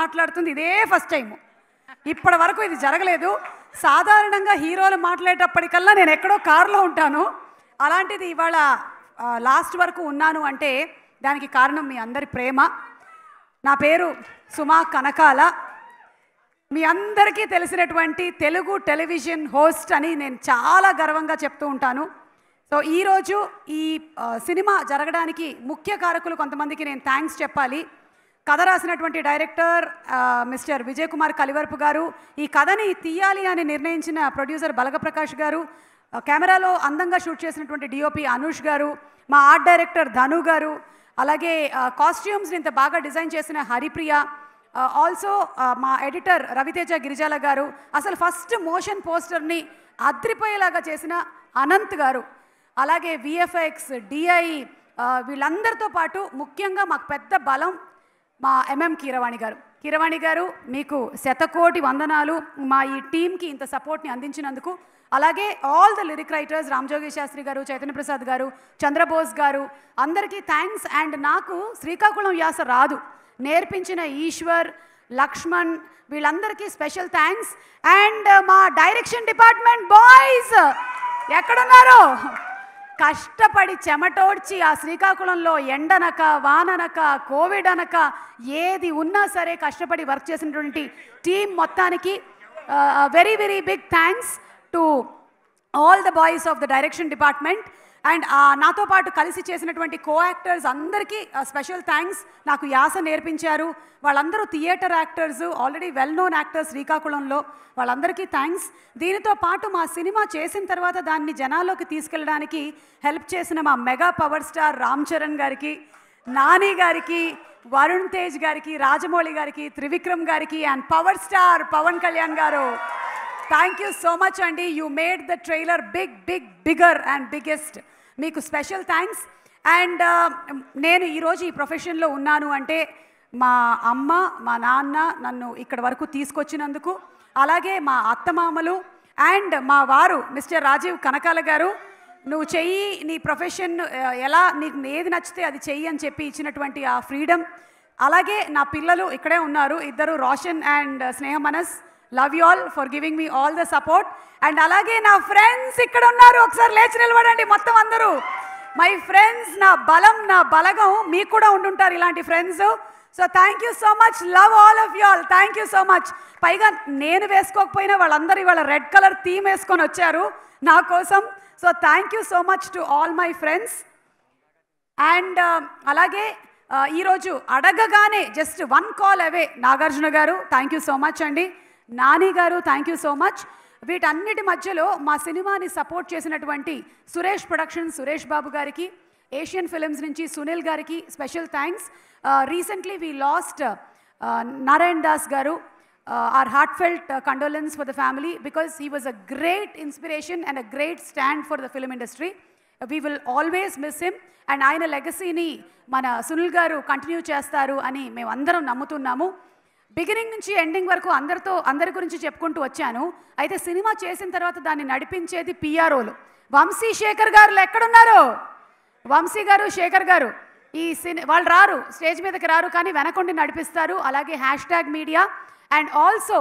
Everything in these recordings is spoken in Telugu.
మాట్లాడుతుంది ఇదే ఫస్ట్ టైము ఇప్పటి వరకు ఇది జరగలేదు సాధారణంగా హీరోలు మాట్లాడేటప్పటికల్లా నేను ఎక్కడో కారులో ఉంటాను అలాంటిది ఇవాళ లాస్ట్ వరకు ఉన్నాను అంటే దానికి కారణం మీ అందరి ప్రేమ నా పేరు సుమా కనకాల మీ అందరికీ తెలిసినటువంటి తెలుగు టెలివిజన్ హోస్ట్ అని నేను చాలా గర్వంగా చెప్తూ ఉంటాను సో ఈరోజు ఈ సినిమా జరగడానికి ముఖ్య కారకులు కొంతమందికి నేను థ్యాంక్స్ చెప్పాలి కథ రాసినటువంటి డైరెక్టర్ మిస్టర్ విజయ్ కుమార్ కలివర్పు గారు ఈ కథని తీయాలి అని నిర్ణయించిన ప్రొడ్యూసర్ బలగప్రకాష్ గారు కెమెరాలో అందంగా షూట్ చేసినటువంటి డిఓపి అనూష్ గారు మా ఆర్ట్ డైరెక్టర్ ధను గారు అలాగే కాస్ట్యూమ్స్ని ఇంత బాగా డిజైన్ చేసిన హరిప్రియ ఆల్సో మా ఎడిటర్ రవితేజ గిరిజాల గారు అసలు ఫస్ట్ మోషన్ పోస్టర్ని అద్రిపోయేలాగా చేసిన అనంత్ గారు అలాగే విఎఫ్ఎక్స్ డిఐ వీళ్ళందరితో పాటు ముఖ్యంగా మాకు పెద్ద బలం మా ఎంఎం కీరవాణి గారు కీరవాణి గారు మీకు శతకోటి వందనాలు మా ఈ టీంకి ఇంత సపోర్ట్ని అందించినందుకు అలాగే all the lyric writers Ramajogi Sastry garu Chaitanya Prasad గారు చంద్రబోస్ గారు అందరికీ థ్యాంక్స్ అండ్ నాకు శ్రీకాకుళం యాస రాదు నేర్పించిన ఈశ్వర్ లక్ష్మణ్ వీళ్ళందరికీ స్పెషల్ థ్యాంక్స్ అండ్ మా డైరెక్షన్ డిపార్ట్మెంట్ బాయ్స్ ఎక్కడున్నారు కష్టపడి చెమటోడ్చి ఆ శ్రీకాకుళంలో ఎండనక వాననక కోవిడ్ అనక ఏది ఉన్నా సరే కష్టపడి వర్క్ చేసినటువంటి టీం మొత్తానికి very very big thanks to all the boys of the direction department and నాతో పాటు కలిసి చేసినటువంటి కో యాక్టర్స్ అందరికీ స్పెషల్ థ్యాంక్స్ నాకు యాస నేర్పించారు వాళ్ళందరూ theatre actors already well known actors శ్రీకాకుళంలో వాళ్ళందరికీ థ్యాంక్స్ దీనితో పాటు మా సినిమా చేసిన తర్వాత దాన్ని జనాల్లోకి తీసుకెళ్ళడానికి హెల్ప్ చేసిన మా mega power star Ram Charan గారికి నాని గారికి వరుణ్ తేజ్ గారికి రాజమౌళి గారికి త్రివిక్రమ్ గారికి and power star Pavan Kalyan garu thank you so much అండి you made the trailer big big bigger and biggest మీకు స్పెషల్ థ్యాంక్స్ అండ్ నేను ఈరోజు ఈ ప్రొఫెషన్లో ఉన్నాను అంటే మా అమ్మ మా నాన్న నన్ను ఇక్కడ వరకు తీసుకొచ్చినందుకు అలాగే మా అత్తమామలు అండ్ మా వారు మిస్టర్ రాజీవ్ కనకాల గారు నువ్వు చెయ్యి నీ ప్రొఫెషన్ uh, ఎలా నీకు ఏది నచ్చితే అది చెయ్యి అని చెప్పి ఇచ్చినటువంటి ఆ ఫ్రీడమ్ అలాగే నా పిల్లలు ఇక్కడే ఉన్నారు ఇద్దరు రోషన్ అండ్ uh, స్నేహమనస్ love you all for giving me all the support and అలాగే నా ఫ్రెండ్స్ ఇక్కడ ఉన్నారు ఒకసారి లేచి నిలబడండి మొత్తం అందరూ మై ఫ్రెండ్స్ నా బలం నా బలగం మీకు కూడా ఉండుంటారు ఇలాంటి friends so thank you so much love all of you all thank you so much పైగా నేను వేసుకోకపోయినా వాళ్ళందరూ ఇవాళ రెడ్ కలర్ థీమ్ వేసుకొని వచ్చారు నా కోసం so thank you so much to all my friends and అలాగే uh, ఈరోజు అడగగానే just one call away Nagarjuna garu thank you so much అండి నాని గారు థ్యాంక్ యూ సో మచ్ వీటన్నిటి మధ్యలో మా సినిమాని సపోర్ట్ చేసినటువంటి సురేష్ ప్రొడక్షన్ సురేష్ బాబు గారికి ఏషియన్ ఫిలిమ్స్ నుంచి సునీల్ గారికి special thanks recently we lost Narayan Das garu our heartfelt condolence for the family because he was a great inspiration and a great stand for the film industry we will always miss him and ఆయన లెగసీని మన సునీల్ గారు కంటిన్యూ చేస్తారు అని మేము అందరం నమ్ముతున్నాము బిగినింగ్ నుంచి ఎండింగ్ వరకు అందరితో అందరి గురించి చెప్పుకుంటూ వచ్చాను అయితే సినిమా చేసిన తర్వాత దాన్ని నడిపించేది పిఆర్ఓలు వంశీ శేఖర్ గారు ఎక్కడున్నారు వంశీ గారు శేఖర్ గారు ఈ సినిమా వాళ్ళు రారు స్టేజ్ మీదకి రారు కానీ వెనకుండి నడిపిస్తారు అలాగే hashtag media and also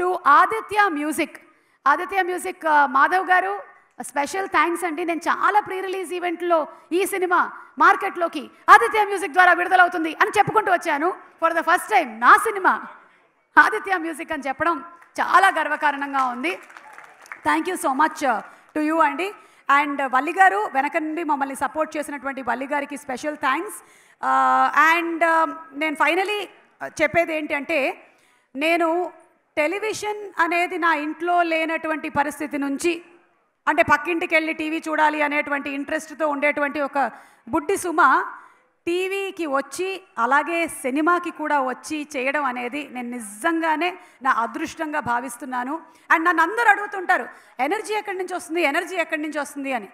to Aditya Music Aditya Music Madhav garu special thanks అండి నేను చాలా ప్రీ రిలీజ్ ఈవెంట్లో ఈ సినిమా మార్కెట్లోకి ఆదిత్య మ్యూజిక్ ద్వారా విడుదలవుతుంది అని చెప్పుకుంటూ వచ్చాను ఫర్ ద ఫస్ట్ టైం నా సినిమా ఆదిత్య మ్యూజిక్ అని చెప్పడం చాలా గర్వకారణంగా ఉంది thank you so much to you అండి అండ్ uh, వల్లి గారు వెనక నుండి మమ్మల్ని సపోర్ట్ చేసినటువంటి వల్లి గారికి స్పెషల్ థ్యాంక్స్ అండ్ నేను ఫైనలీ uh, చెప్పేది ఏంటంటే నేను టెలివిజన్ అనేది నా ఇంట్లో లేనటువంటి పరిస్థితి నుంచి అంటే పక్కింటికి వెళ్ళి టీవీ చూడాలి అనేటువంటి ఇంట్రెస్ట్తో ఉండేటువంటి ఒక బుడ్డి సుమ టీవీకి వచ్చి అలాగే సినిమాకి కూడా వచ్చి చేయడం అనేది నేను నిజంగానే నా అదృష్టంగా భావిస్తున్నాను అండ్ నన్ను అందరూ అడుగుతుంటారు ఎనర్జీ ఎక్కడి నుంచి వస్తుంది ఎనర్జీ ఎక్కడి నుంచి వస్తుంది అని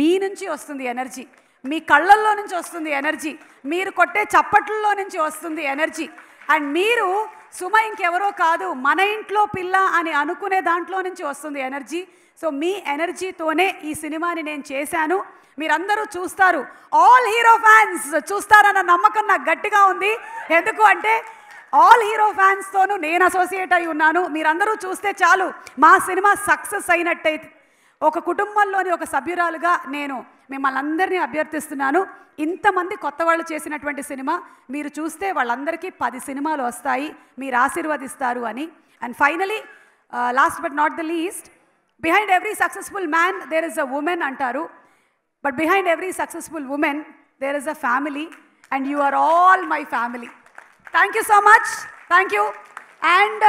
మీ నుంచి వస్తుంది ఎనర్జీ మీ కళ్ళల్లో నుంచి వస్తుంది ఎనర్జీ మీరు కొట్టే చప్పట్లలో నుంచి వస్తుంది ఎనర్జీ అండ్ మీరు సుమ ఇంకెవరో కాదు మన ఇంట్లో పిల్ల అని అనుకునే దాంట్లో నుంచి వస్తుంది ఎనర్జీ సో మీ ఎనర్జీతోనే ఈ సినిమాని నేను చేశాను మీరందరూ చూస్తారు ఆల్ హీరో ఫ్యాన్స్ చూస్తారన్న నమ్మకం నాకు గట్టిగా ఉంది ఎందుకు అంటే ఆల్ హీరో ఫ్యాన్స్తోనూ నేను అసోసియేట్ అయి ఉన్నాను మీరందరూ చూస్తే చాలు మా సినిమా సక్సెస్ అయినట్టయితే ఒక కుటుంబంలోని ఒక సభ్యురాలుగా నేను మిమ్మల్ని అందరినీ అభ్యర్థిస్తున్నాను ఇంతమంది కొత్త వాళ్ళు చేసినటువంటి సినిమా మీరు చూస్తే వాళ్ళందరికీ పది సినిమాలు వస్తాయి మీరు ఆశీర్వదిస్తారు అని and finally last but not the least behind every successful man there is a women అంటారు but behind every successful women there is a family and you are all my family thank you so much thank you and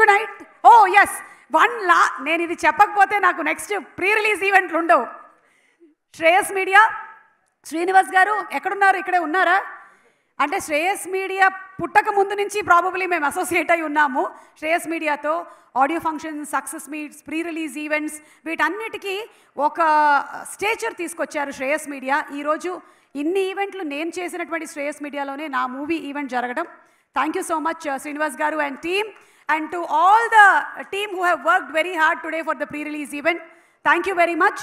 good night O S one లా నేను ఇది చెప్పకపోతే నాకు నెక్స్ట్ ప్రీ రిలీజ్ ఈవెంట్లు ఉండవు శ్రేయస్ మీడియా శ్రీనివాస్ గారు ఎక్కడున్నారు ఇక్కడే ఉన్నారా అంటే శ్రేయస్ మీడియా పుట్టక ముందు నుంచి ప్రాబబ్లీ మేము అసోసియేట్ అయి ఉన్నాము శ్రేయస్ మీడియాతో audio functions success meets pre release events వీటన్నిటికీ ఒక స్టేచర్ తీసుకొచ్చారు శ్రేయస్ మీడియా ఈరోజు ఇన్ని ఈవెంట్లు నేను చేసినటువంటి శ్రేయస్ మీడియాలోనే నా మూవీ ఈవెంట్ జరగడం thank you so much Srinivas garu and team and to all the team who have worked very hard today for the pre release event thank you very much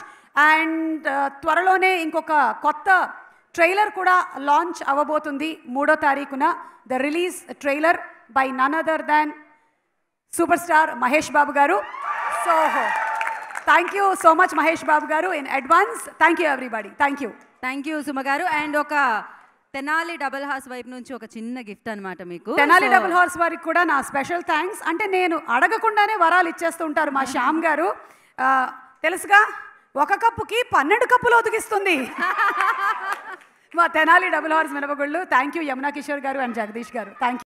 and త్వరలోనే ఇంకొక కొత్త ట్రైలర్ కూడా లాంచ్ అవ్వబోతుంది మూడో తారీఖున the release trailer by none other than super star Mahesh Babu garu so thank you so much Mahesh Babu garu in advance thank you everybody thank you thank you Suma garu and ఒక తెనాలి డబుల్ హార్స్ వైపు నుంచి ఒక చిన్న గిఫ్ట్ అనమాట మీకు తెనాలి డబుల్ హార్స్ వారికి కూడా నా స్పెషల్ థ్యాంక్స్ అంటే నేను అడగకుండానే వరాలు ఇచ్చేస్తూ ఉంటారు మా శ్యామ్ గారు తెలుసుగా ఒక కప్పుకి పన్నెండు కప్పులు ఉతికిస్తుంది మా తెనాలి డబుల్ హార్స్ మినపగుళ్ళు thank you Yamuna Kishore garu and Jagadish గారు థ్యాంక్